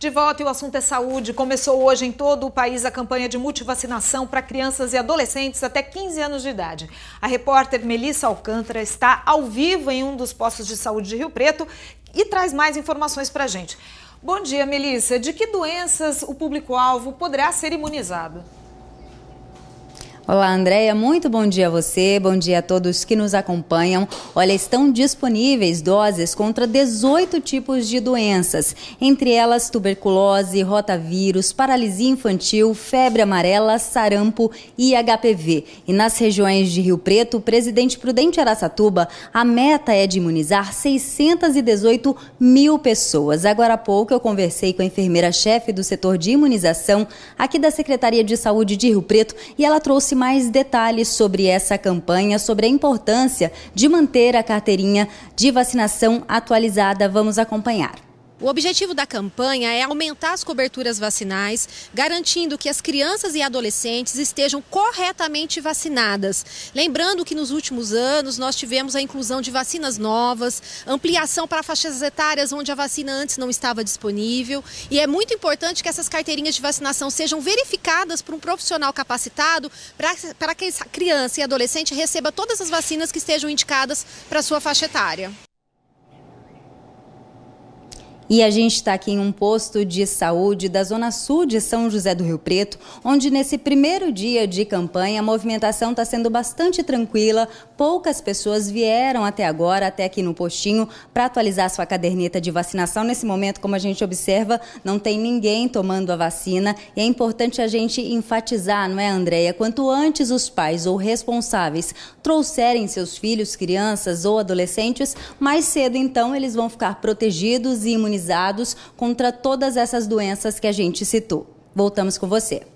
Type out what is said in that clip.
De volta e o assunto é saúde. Começou hoje em todo o país a campanha de multivacinação para crianças e adolescentes até 15 anos de idade. A repórter Melissa Alcântara está ao vivo em um dos postos de saúde de Rio Preto e traz mais informações para a gente. Bom dia, Melissa. De que doenças o público-alvo poderá ser imunizado? Olá, Andréia. Muito bom dia a você, bom dia a todos que nos acompanham. Olha, estão disponíveis doses contra 18 tipos de doenças, entre elas tuberculose, rotavírus, paralisia infantil, febre amarela, sarampo e HPV. E nas regiões de Rio Preto, Presidente Prudente Aracatuba, a meta é de imunizar 618 mil pessoas. Agora há pouco eu conversei com a enfermeira-chefe do setor de imunização aqui da Secretaria de Saúde de Rio Preto e ela trouxe mais detalhes sobre essa campanha, sobre a importância de manter a carteirinha de vacinação atualizada. Vamos acompanhar. O objetivo da campanha é aumentar as coberturas vacinais, garantindo que as crianças e adolescentes estejam corretamente vacinadas. Lembrando que nos últimos anos nós tivemos a inclusão de vacinas novas, ampliação para faixas etárias onde a vacina antes não estava disponível. E é muito importante que essas carteirinhas de vacinação sejam verificadas por um profissional capacitado para que essa criança e adolescente receba todas as vacinas que estejam indicadas para sua faixa etária. E a gente está aqui em um posto de saúde da Zona Sul de São José do Rio Preto, onde nesse primeiro dia de campanha a movimentação está sendo bastante tranquila. Poucas pessoas vieram até agora, até aqui no postinho, para atualizar sua caderneta de vacinação. Nesse momento, como a gente observa, não tem ninguém tomando a vacina. E é importante a gente enfatizar, não é, Andréia? Quanto antes os pais ou responsáveis trouxerem seus filhos, crianças ou adolescentes, mais cedo então eles vão ficar protegidos e imunizados imunizados contra todas essas doenças que a gente citou. Voltamos com você.